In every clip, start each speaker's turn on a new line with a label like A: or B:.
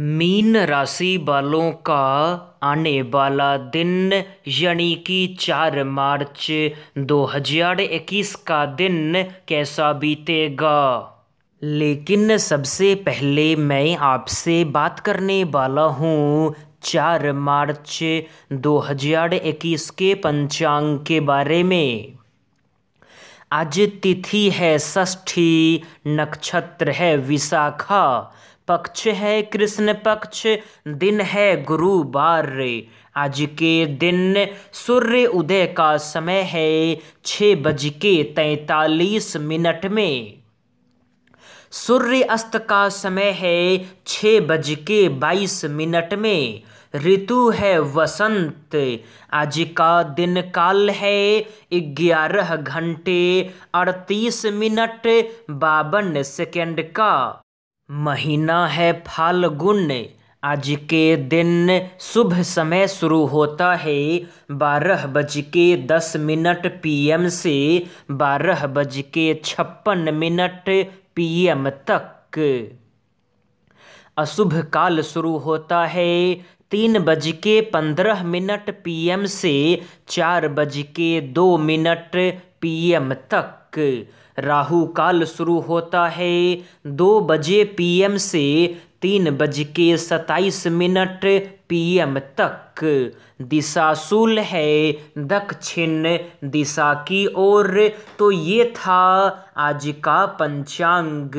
A: mean राशि वालों का आने वाला दिन यानी कि चार मार्च 2021 का दिन कैसा बीतेगा लेकिन सबसे पहले मैं आपसे बात करने वाला हूँ चार मार्च 2021 के पंचांग के बारे में आज तिथि है षष्ठी नक्षत्र है विशाखा पक्ष है कृष्ण पक्ष दिन है गुरुवार रे आज के दिन सूर्य उदय का समय है छः बज के तैतालीस मिनट में सूर्य अस्त का समय है छः बज के बाईस मिनट में ऋतु है वसंत आज का दिन काल है ग्यारह घंटे अड़तीस मिनट बावन सेकेंड का महीना है फाल्गुन आज के दिन शुभ समय शुरू होता है बारह बज के दस मिनट पीएम से बारह बज के छप्पन मिनट पीएम तक अशुभ काल शुरू होता है तीन बज के पंद्रह मिनट पीएम से चार बज के दो मिनट पीएम तक राहु काल शुरू होता है दो बजे पीएम से तीन बज के सताईस मिनट पीएम तक दिशा सूल है दक्षिण दिशा की ओर तो ये था आज का पंचांग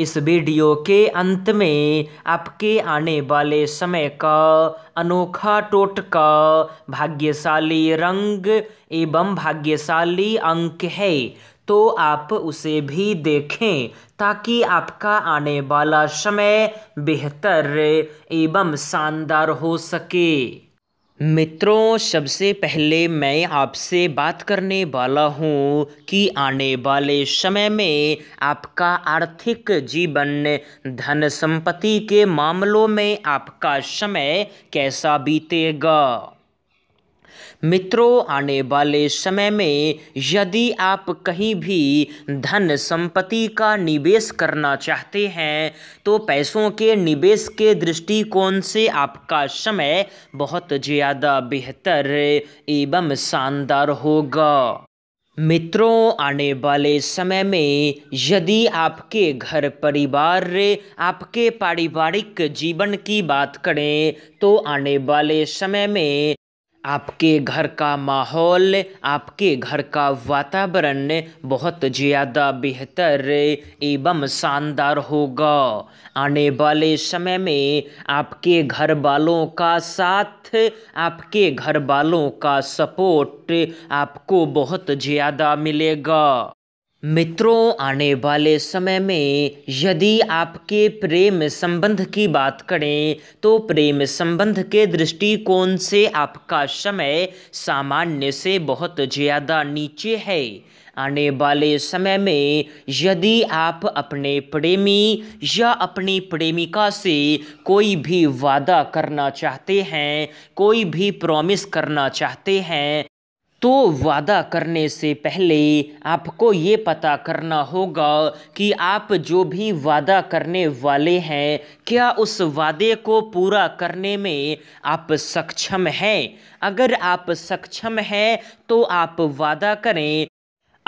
A: इस वीडियो के अंत में आपके आने वाले समय का अनोखा टोटका भाग्यशाली रंग एवं भाग्यशाली अंक है तो आप उसे भी देखें ताकि आपका आने वाला समय बेहतर एवं शानदार हो सके मित्रों सबसे पहले मैं आपसे बात करने वाला हूँ कि आने वाले समय में आपका आर्थिक जीवन धन संपत्ति के मामलों में आपका समय कैसा बीतेगा मित्रों आने वाले समय में यदि आप कहीं भी धन संपत्ति का निवेश करना चाहते हैं तो पैसों के निवेश के दृष्टिकोण से आपका समय बहुत ज़्यादा बेहतर एवं शानदार होगा मित्रों आने वाले समय में यदि आपके घर परिवार आपके पारिवारिक जीवन की बात करें तो आने वाले समय में आपके घर का माहौल आपके घर का वातावरण बहुत ज़्यादा बेहतर एवं शानदार होगा आने वाले समय में आपके घर वालों का साथ आपके घर वालों का सपोर्ट आपको बहुत ज़्यादा मिलेगा मित्रों आने वाले समय में यदि आपके प्रेम संबंध की बात करें तो प्रेम संबंध के दृष्टिकोण से आपका समय सामान्य से बहुत ज़्यादा नीचे है आने वाले समय में यदि आप अपने प्रेमी या अपनी प्रेमिका से कोई भी वादा करना चाहते हैं कोई भी प्रॉमिस करना चाहते हैं तो वादा करने से पहले आपको ये पता करना होगा कि आप जो भी वादा करने वाले हैं क्या उस वादे को पूरा करने में आप सक्षम हैं अगर आप सक्षम हैं तो आप वादा करें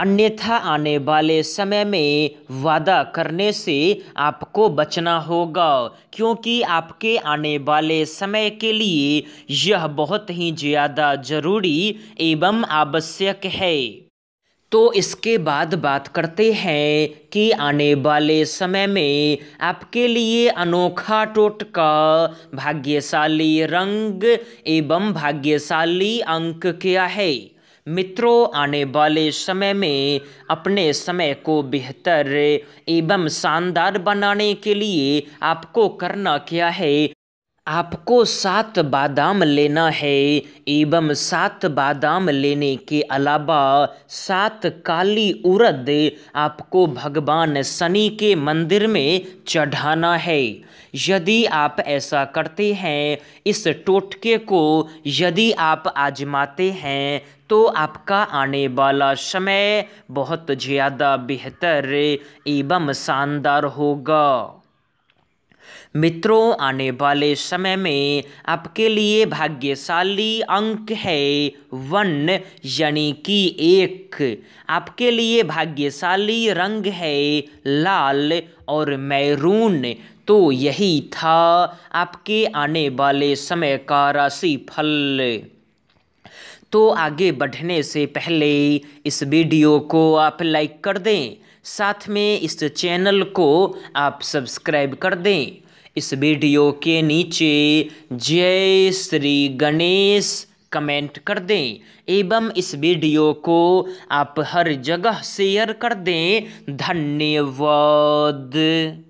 A: अन्यथा आने वाले समय में वादा करने से आपको बचना होगा क्योंकि आपके आने वाले समय के लिए यह बहुत ही ज़्यादा ज़रूरी एवं आवश्यक है तो इसके बाद बात करते हैं कि आने वाले समय में आपके लिए अनोखा टोटका भाग्यशाली रंग एवं भाग्यशाली अंक क्या है मित्रों आने वाले समय में अपने समय को बेहतर एवं शानदार बनाने के लिए आपको करना क्या है आपको सात बादाम लेना है एवं सात बादाम लेने के अलावा सात काली उरद आपको भगवान शनि के मंदिर में चढ़ाना है यदि आप ऐसा करते हैं इस टोटके को यदि आप आजमाते हैं तो आपका आने वाला समय बहुत ज़्यादा बेहतर एवं शानदार होगा मित्रों आने वाले समय में आपके लिए भाग्यशाली अंक है वन यानी कि एक आपके लिए भाग्यशाली रंग है लाल और मैरून तो यही था आपके आने वाले समय का राशिफल तो आगे बढ़ने से पहले इस वीडियो को आप लाइक कर दें साथ में इस चैनल को आप सब्सक्राइब कर दें इस वीडियो के नीचे जय श्री गणेश कमेंट कर दें एवं इस वीडियो को आप हर जगह शेयर कर दें धन्यवाद